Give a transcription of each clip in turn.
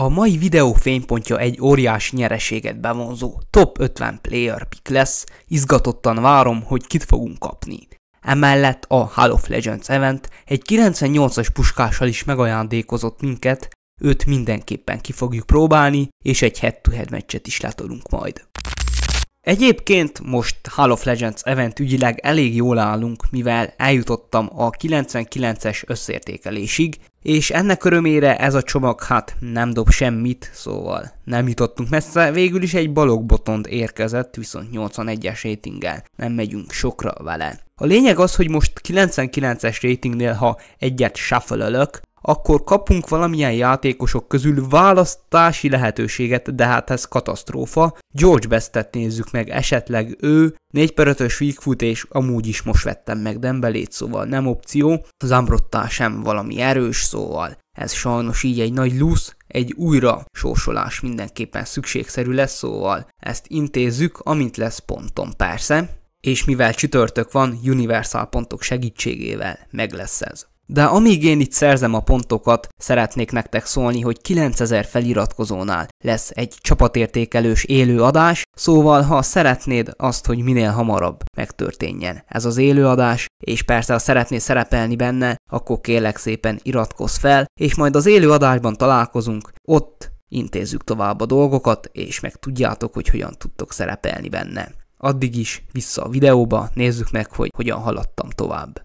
A mai videó fénypontja egy óriási nyereséget bevonzó top 50 player pick lesz, izgatottan várom, hogy kit fogunk kapni. Emellett a Hall of Legends event egy 98-as puskással is megajándékozott minket, őt mindenképpen ki fogjuk próbálni, és egy head-to-head meccset is letolunk majd. Egyébként most Hall of Legends event ügyileg elég jól állunk, mivel eljutottam a 99-es összértékelésig, és ennek örömére ez a csomag hát nem dob semmit, szóval nem jutottunk messze, végül is egy botond érkezett, viszont 81-es ratinggel, nem megyünk sokra vele. A lényeg az, hogy most 99-es ratingnél, ha egyet shuffle akkor kapunk valamilyen játékosok közül választási lehetőséget, de hát ez katasztrófa. George Bestet nézzük meg, esetleg ő, 4 per 5-ös weak és amúgy is most vettem meg Dembelét, szóval nem opció, az Ambrottá sem valami erős, szóval ez sajnos így egy nagy lusz, egy újra sorsolás mindenképpen szükségszerű lesz, szóval ezt intézzük, amint lesz pontom persze, és mivel csütörtök van, universal pontok segítségével meg lesz ez. De amíg én itt szerzem a pontokat, szeretnék nektek szólni, hogy 9000 feliratkozónál lesz egy csapatértékelős élő adás, szóval ha szeretnéd azt, hogy minél hamarabb megtörténjen ez az élő adás, és persze ha szeretnél szerepelni benne, akkor kérlek szépen iratkozz fel, és majd az élő adásban találkozunk, ott intézzük tovább a dolgokat, és meg tudjátok, hogy hogyan tudtok szerepelni benne. Addig is vissza a videóba, nézzük meg, hogy hogyan haladtam tovább.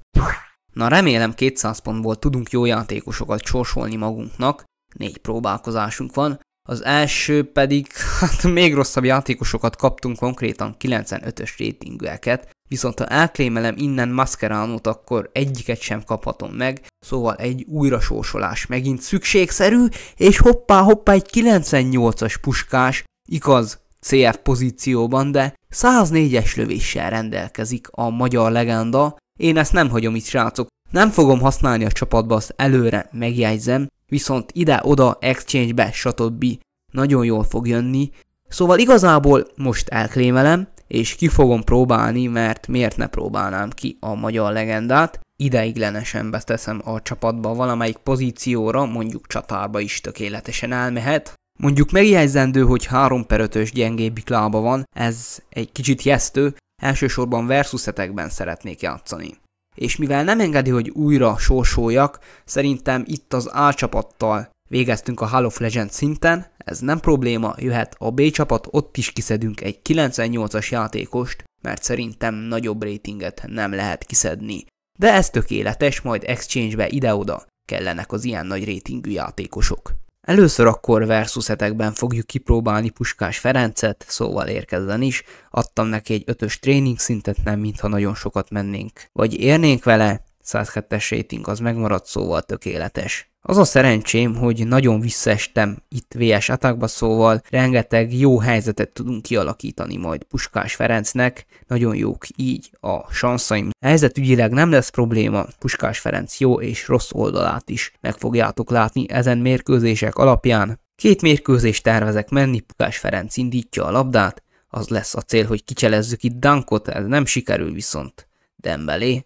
Na remélem 200 pontból tudunk jó játékosokat sorsolni magunknak, négy próbálkozásunk van, az első pedig, hát még rosszabb játékosokat kaptunk, konkrétan 95-ös ratingűeket, viszont ha elklémelem innen maszkeránót, akkor egyiket sem kaphatom meg, szóval egy újra sorsolás megint szükségszerű, és hoppá hoppá egy 98-as puskás, igaz, CF pozícióban, de 104-es lövéssel rendelkezik a magyar legenda, én ezt nem hagyom itt, srácok. Nem fogom használni a csapatba, azt előre megjegyzem, viszont ide-oda, exchange-be, stb. nagyon jól fog jönni. Szóval igazából most elklémelem, és ki fogom próbálni, mert miért ne próbálnám ki a magyar legendát. Ideiglenesen beszteszem a csapatba valamelyik pozícióra, mondjuk csatárba is tökéletesen elmehet. Mondjuk megjegyzendő, hogy 3 per 5-ös gyengébbik lába van, ez egy kicsit jesztő, elsősorban versus hetekben szeretnék játszani. És mivel nem engedi, hogy újra sorsoljak, szerintem itt az A csapattal végeztünk a Hall of Legends szinten, ez nem probléma, jöhet a B csapat, ott is kiszedünk egy 98-as játékost, mert szerintem nagyobb ratinget nem lehet kiszedni. De ez tökéletes, majd exchange-be ide-oda kellenek az ilyen nagy rétingű játékosok. Először akkor versus hetekben fogjuk kipróbálni Puskás Ferencet, szóval érkezzen is, adtam neki egy ötös tréning szintet, nem mintha nagyon sokat mennénk. Vagy érnénk vele, 107-es rating az megmaradt szóval tökéletes. Az a szerencsém, hogy nagyon visszaestem itt VS atakba, szóval rengeteg jó helyzetet tudunk kialakítani majd Puskás Ferencnek, nagyon jók így a sanszaim. Helyzetügyileg nem lesz probléma, Puskás Ferenc jó és rossz oldalát is meg fogjátok látni ezen mérkőzések alapján. Két mérkőzést tervezek menni, Puskás Ferenc indítja a labdát, az lesz a cél, hogy kicselezzük itt Dankot, ez nem sikerül viszont. Dembelé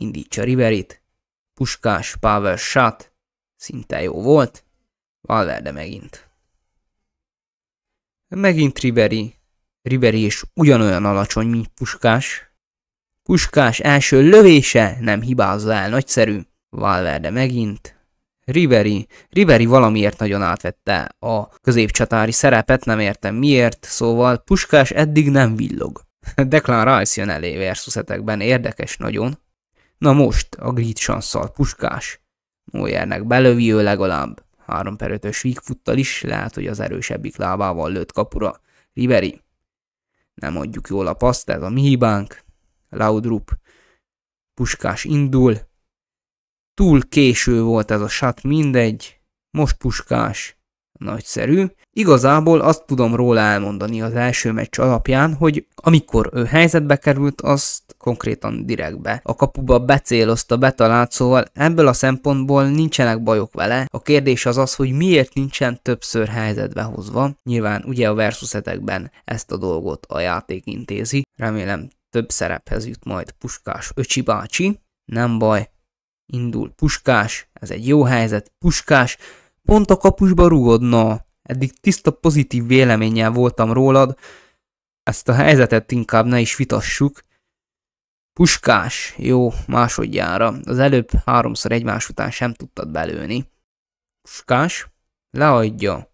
Indítsa Riverit. Puskás, Pavel Sát. Szinte jó volt. Valverde megint. Megint Riberi. Riberi és ugyanolyan alacsony, mint Puskás. Puskás első lövése nem hibázza el, nagyszerű. Valverde megint. Riberi. Riberi valamiért nagyon átvette a középcsatári szerepet, nem értem miért, szóval Puskás eddig nem villog. Declan Rice jön elé versus érdekes nagyon. Na most a grid sanszal puskás. Noyernek belövi ő legalább. 3 per 5-ös is, lehet, hogy az erősebbik lábával lőtt kapura. Riberi. Nem adjuk jól a paszt, ez a mi hibánk. Laudrup. Puskás indul. Túl késő volt ez a sat, mindegy. Most puskás. Nagyszerű. Igazából azt tudom róla elmondani az első meccs alapján, hogy amikor ő helyzetbe került, azt konkrétan direktbe. A kapuba becélozta, betalált, szóval ebből a szempontból nincsenek bajok vele. A kérdés az az, hogy miért nincsen többször helyzetbe hozva. Nyilván ugye a versusetekben ezt a dolgot a játék intézi. Remélem több szerephez jut majd Puskás Öcsi bácsi. Nem baj, indul Puskás, ez egy jó helyzet, Puskás, Pont a kapusba rúgod? Na, Eddig tiszta pozitív véleménnyel voltam rólad, ezt a helyzetet inkább ne is vitassuk. Puskás, jó, másodjára, az előbb háromszor egymás után sem tudtad belőni. Puskás, leadja.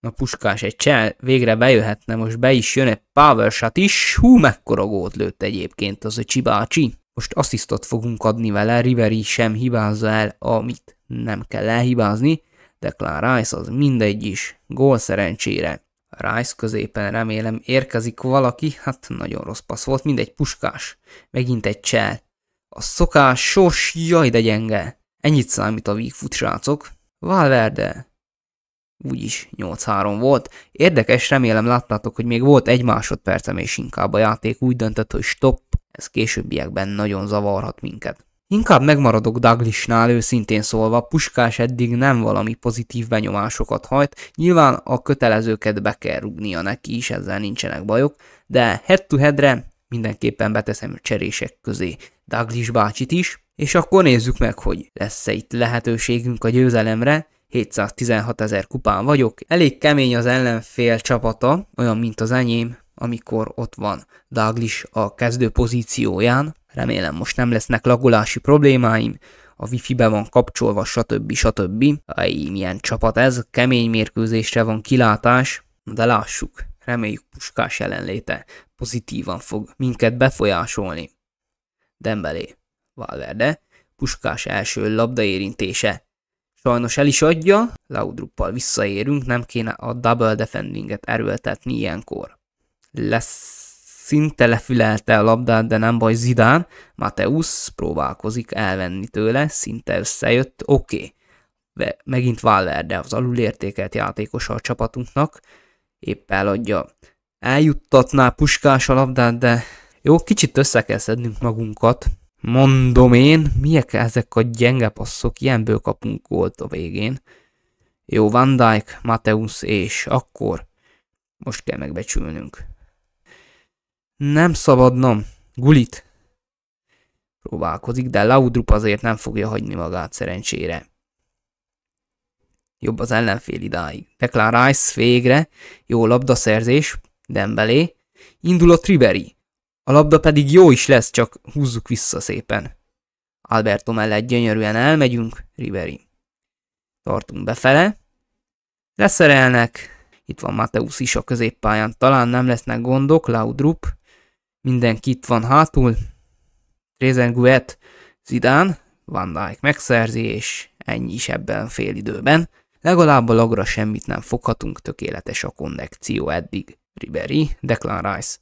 Na puskás, egy csel végre bejöhetne, most be is jön egy power shot is. Hú, mekkora gót lőtt egyébként az a csibácsi. Most asszisztot fogunk adni vele, Riveri sem hibázza el, amit nem kell elhibázni, de Clark Rice az mindegy is, gól szerencsére. Rice középen remélem érkezik valaki, hát nagyon rossz passz volt, mindegy puskás, megint egy csel. A sos, jaj de gyenge. Ennyit számít a vígfut srácok. Valverde. Úgyis 8-3 volt. Érdekes, remélem láttátok, hogy még volt egy másodpercem és inkább a játék úgy döntött, hogy stop, ez későbbiekben nagyon zavarhat minket. Inkább megmaradok Douglasnál őszintén szólva, Puskás eddig nem valami pozitív benyomásokat hajt, nyilván a kötelezőket be kell rúgnia neki is, ezzel nincsenek bajok, de head to headre mindenképpen beteszem cserések közé Douglas bácsit is, és akkor nézzük meg, hogy lesz-e itt lehetőségünk a győzelemre, 716 ezer kupán vagyok, elég kemény az ellenfél csapata, olyan mint az enyém, amikor ott van Douglas a kezdő pozícióján, remélem most nem lesznek lagolási problémáim, a wifi be van kapcsolva, stb. stb. Ej, milyen csapat ez, kemény mérkőzésre van kilátás, de lássuk, reméljük Puskás jelenléte pozitívan fog minket befolyásolni. Dembelé, Valverde, Puskás első labda érintése. Sajnos el is adja, Laudruppal visszaérünk, nem kéne a double defendinget erőltetni ilyenkor lesz szinte lefülelte a labdát, de nem baj, Zidán, Mateusz próbálkozik elvenni tőle, szinte összejött, oké. Okay. megint Waller, de az alulértékelt játékosa a csapatunknak, épp eladja. Eljuttatná Puskás a labdát, de jó, kicsit össze kell szednünk magunkat. Mondom én, miek ezek a gyenge passzok, ilyenből kapunk volt a végén. Jó, Van Dijk, Mateusz és akkor most kell megbecsülnünk. Nem szabadnom. Gulit. Próbálkozik, de Laudrup azért nem fogja hagyni magát szerencsére. Jobb az ellenfél idáig. Declan Rice végre, jó labdaszerzés, Dembelé. Indul a Triberi. A labda pedig jó is lesz, csak húzzuk vissza szépen. Alberto mellett gyönyörűen elmegyünk, Riberi. Tartunk befele. Leszerelnek. Itt van Mateusz is a középpályán. Talán nem lesznek gondok, Laudrup mindenki itt van hátul. Trezen Guet, Zidán, Van Dijk megszerzi, és ennyi is ebben fél időben. Legalább a lagra semmit nem foghatunk, tökéletes a konnekció eddig. Ribery, Declan Rice.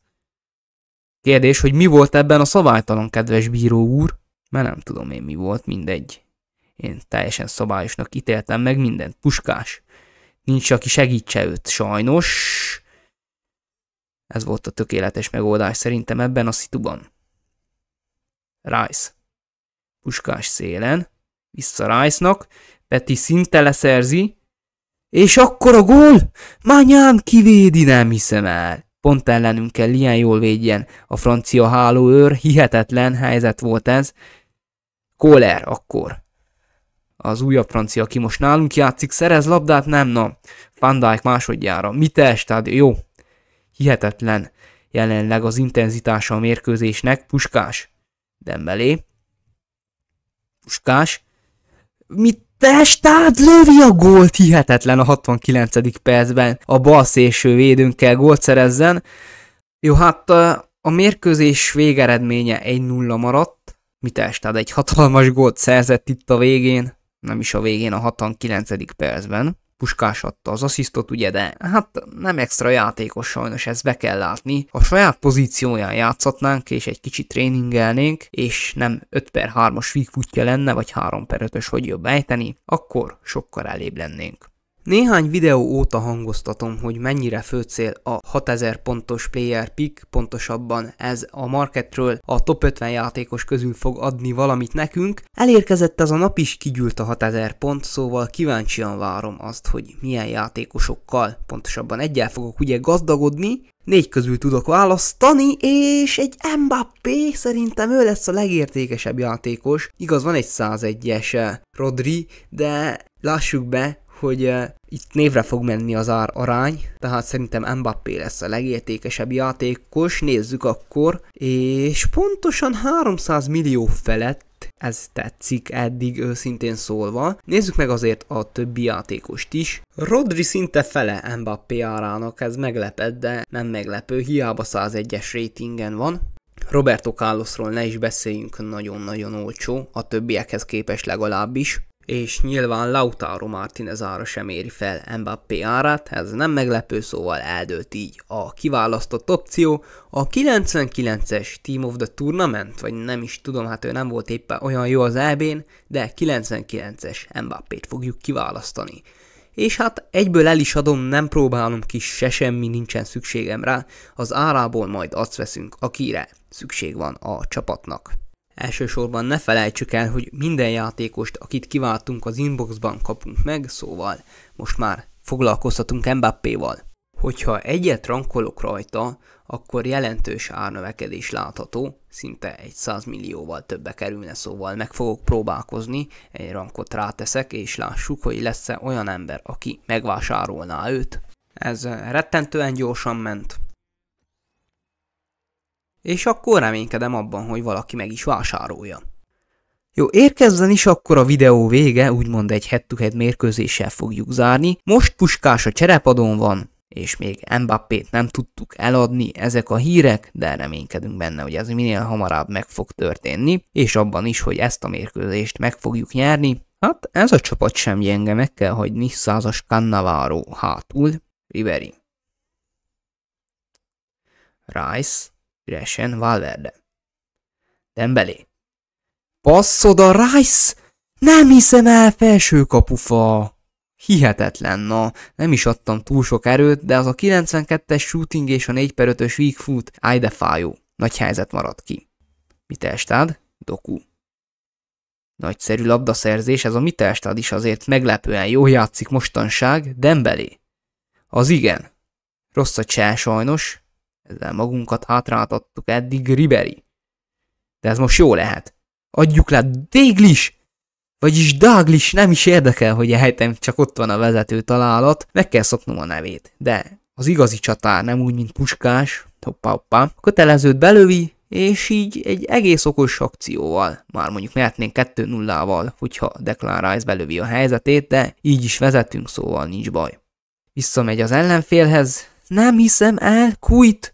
Kérdés, hogy mi volt ebben a szabálytalan, kedves bíró úr? Mert nem tudom én mi volt, mindegy. Én teljesen szabályosnak ítéltem meg mindent, puskás. Nincs, aki segítse őt, sajnos. Ez volt a tökéletes megoldás szerintem ebben a szituban. Rice. Puskás szélen, vissza Rice-nak, Peti szinte leszerzi, és akkor a gól? Mányám kivédi, nem hiszem el. Pont ellenünk kell ilyen jól védjen. A francia hálóőr hihetetlen helyzet volt ez. Kohler akkor. Az újabb francia, aki most nálunk játszik, szerez labdát, nem, na. Fandijk másodjára. Mit estad? Jó, Hihetetlen. Jelenleg az intenzitása a mérkőzésnek puskás. Dembelé. Puskás. Mit testád lövi a gólt hihetetlen a 69. percben a bal szélső védőnkkel gólt szerezzen. Jó, hát a mérkőzés végeredménye 1-0 maradt. Mitestád egy hatalmas gólt szerzett itt a végén, nem is a végén, a 69. percben. Puskás adta az asszisztot, ugye, de hát nem extra játékos sajnos, ezt be kell látni. Ha a saját pozícióján játszhatnánk, és egy kicsit tréningelnénk, és nem 5 per 3-as lenne, vagy 3 per 5-ös, hogy jobb ejteni, akkor sokkal elébb lennénk. Néhány videó óta hangoztatom, hogy mennyire fő cél a 6000 pontos player pick, pontosabban ez a marketről a top 50 játékos közül fog adni valamit nekünk. Elérkezett ez a nap is, kigyűlt a 6000 pont, szóval kíváncsian várom azt, hogy milyen játékosokkal, pontosabban egyel fogok ugye gazdagodni, négy közül tudok választani, és egy Mbappé, szerintem ő lesz a legértékesebb játékos. Igaz, van egy 101-es Rodri, de lássuk be, hogy uh, itt névre fog menni az ár arány, tehát szerintem Mbappé lesz a legértékesebb játékos, nézzük akkor, és pontosan 300 millió felett ez tetszik eddig őszintén szólva. Nézzük meg azért a többi játékost is. Rodri szinte fele Mbappé árának, ez meglepett, de nem meglepő, hiába 101-es rétingen van. Roberto Carlosról ne is beszéljünk, nagyon-nagyon olcsó, a többiekhez képest legalábbis és nyilván Lautaro Martinez ára sem éri fel Mbappé árát, ez nem meglepő, szóval eldőlt így a kiválasztott opció. A 99-es Team of the Tournament, vagy nem is tudom, hát ő nem volt éppen olyan jó az EB-n, de 99-es Mbappét fogjuk kiválasztani. És hát egyből el is adom, nem próbálom ki se semmi, nincsen szükségem rá, az árából majd azt veszünk, akire szükség van a csapatnak. Elsősorban ne felejtsük el, hogy minden játékost, akit kiváltunk az inboxban kapunk meg, szóval most már foglalkozhatunk Mbappéval. Hogyha egyet rankolok rajta, akkor jelentős árnövekedés látható, szinte egy 100 millióval többe kerülne, szóval meg fogok próbálkozni, egy rankot ráteszek, és lássuk, hogy lesz-e olyan ember, aki megvásárolná őt. Ez rettentően gyorsan ment és akkor reménykedem abban, hogy valaki meg is vásárolja. Jó, érkezzen is akkor a videó vége, úgymond egy head-to-head mérkőzéssel fogjuk zárni. Most Puskás a cserepadon van, és még Mbappét nem tudtuk eladni ezek a hírek, de reménykedünk benne, hogy ez minél hamarabb meg fog történni, és abban is, hogy ezt a mérkőzést meg fogjuk nyerni. Hát ez a csapat sem gyenge, meg kell hagyni százas Cannavaro hátul, Riveri. Rice, Üresen Valverde. Dembeli. Passzod a Rice? Nem hiszem el, felső kapufa! Hihetetlen, na, nem is adtam túl sok erőt, de az a 92-es shooting és a 4 per 5-ös weak foot fájó. Nagy helyzet maradt ki. Mitelstád? Doku. Nagyszerű labdaszerzés, ez a Mitelstád is azért meglepően jó játszik mostanság, Dembelé. Az igen. Rossz a csel sajnos, ezzel magunkat hátráltattuk eddig Riberi. De ez most jó lehet. Adjuk le Déglis! Vagyis daglis, nem is érdekel, hogy helytem csak ott van a vezető találat, meg kell szoknom a nevét. De az igazi csatár nem úgy, mint puskás, hoppá hoppá, kötelezőt belövi, és így egy egész okos akcióval, már mondjuk mehetnénk 2-0-val, hogyha Declan Rice belövi a helyzetét, de így is vezetünk, szóval nincs baj. Visszamegy az ellenfélhez, nem hiszem el, Kuit!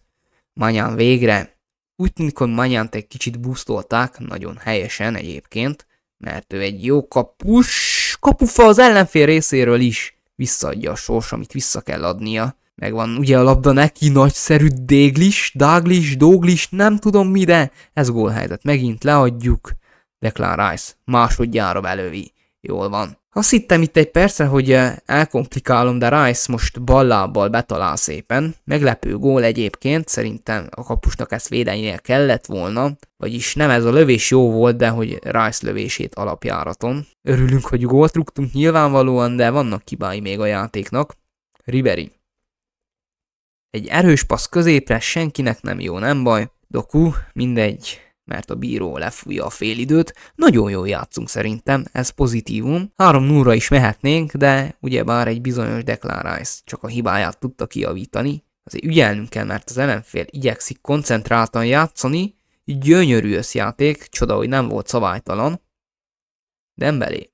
Manyán végre. Úgy tűnik, hogy Manyánt egy kicsit busztolták, nagyon helyesen egyébként, mert ő egy jó kapus, kapufa az ellenfél részéről is. Visszaadja a sors, amit vissza kell adnia. Megvan ugye a labda neki, nagyszerű déglis, dáglis, dóglis, nem tudom mi, de ez gólhelyzet. Megint leadjuk. Declan Rice másodjára belővi. Jól van. Azt hittem itt egy percre, hogy eh, elkomplikálom, de Rice most ballábbal betalál szépen. Meglepő gól egyébként, szerintem a kapusnak ezt védenie kellett volna, vagyis nem ez a lövés jó volt, de hogy Rice lövését alapjáraton. Örülünk, hogy gólt rúgtunk nyilvánvalóan, de vannak kibái még a játéknak. Riberi. Egy erős passz középre senkinek nem jó, nem baj. Doku, mindegy, mert a bíró lefújja a félidőt. Nagyon jól játszunk szerintem, ez pozitívum. 3 0 is mehetnénk, de ugyebár egy bizonyos Declan csak a hibáját tudta kijavítani. Azért ügyelnünk kell, mert az ellenfél igyekszik koncentráltan játszani, gyönyörű összjáték, csoda, hogy nem volt szabálytalan. Dembelé.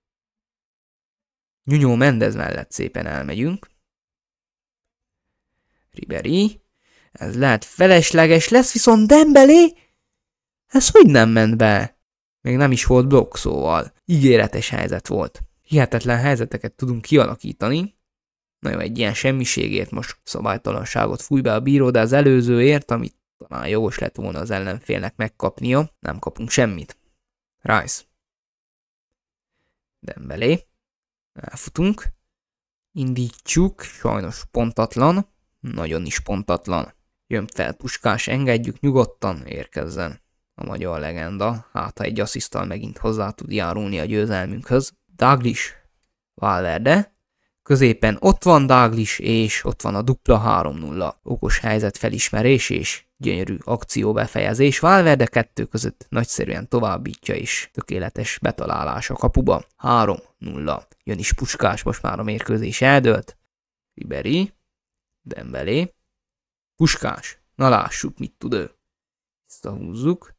Nyúnyó Mendez mellett szépen elmegyünk. Riberi. Ez lehet felesleges lesz, viszont Dembelé ez hogy nem ment be? Még nem is volt blokk szóval. Ígéretes helyzet volt. Hihetetlen helyzeteket tudunk kialakítani. Na jó, egy ilyen semmiségért most szabálytalanságot fúj be a bíró, de az előzőért, amit talán jogos lett volna az ellenfélnek megkapnia, nem kapunk semmit. Rice. Dembelé. Elfutunk. Indítjuk, sajnos pontatlan, nagyon is pontatlan. Jön fel puskás, engedjük nyugodtan, érkezzen a magyar legenda, hát ha egy asszisztal megint hozzá tud járulni a győzelmünkhöz. Douglas Valverde, középen ott van Douglas és ott van a dupla 3-0. Okos helyzet felismerés és gyönyörű akció befejezés. Valverde kettő között nagyszerűen továbbítja is. Tökéletes betalálás a kapuba. 3-0. Jön is Puskás, most már a mérkőzés eldőlt. Iberi, Dembelé, Puskás, na lássuk, mit tud ő. Visszahúzzuk.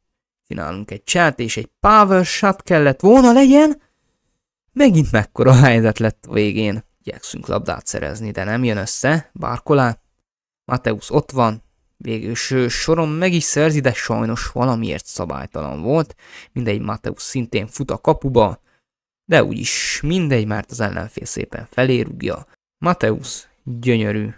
Csinálunk egy csát, és egy power shot kellett volna legyen. Megint mekkora helyzet lett a végén. Igyekszünk labdát szerezni, de nem jön össze. Bárkolá. Mateusz ott van. Végül soron meg is szerzi, de sajnos valamiért szabálytalan volt. Mindegy, Mateusz szintén fut a kapuba. De úgyis mindegy, mert az ellenfél szépen felérugja. Mateusz gyönyörű,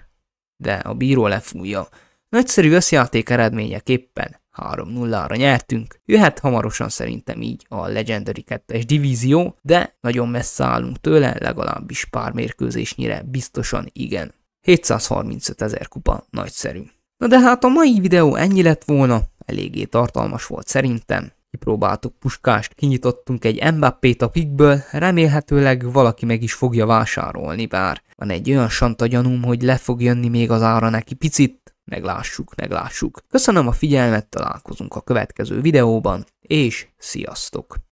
de a bíró lefújja. Nagyszerű összjáték eredményeképpen 3-0-ra nyertünk. Jöhet hamarosan szerintem így a Legendary 2-es divízió, de nagyon messze állunk tőle, legalábbis pár mérkőzésnyire biztosan igen. 735 ezer kupa nagyszerű. Na de hát a mai videó ennyi lett volna, eléggé tartalmas volt szerintem. Kipróbáltuk puskást, kinyitottunk egy Mbappé-t a pikből, remélhetőleg valaki meg is fogja vásárolni, bár van egy olyan santa gyanúm, hogy le fog jönni még az ára neki picit, meglássuk, meglássuk. Köszönöm a figyelmet, találkozunk a következő videóban, és sziasztok!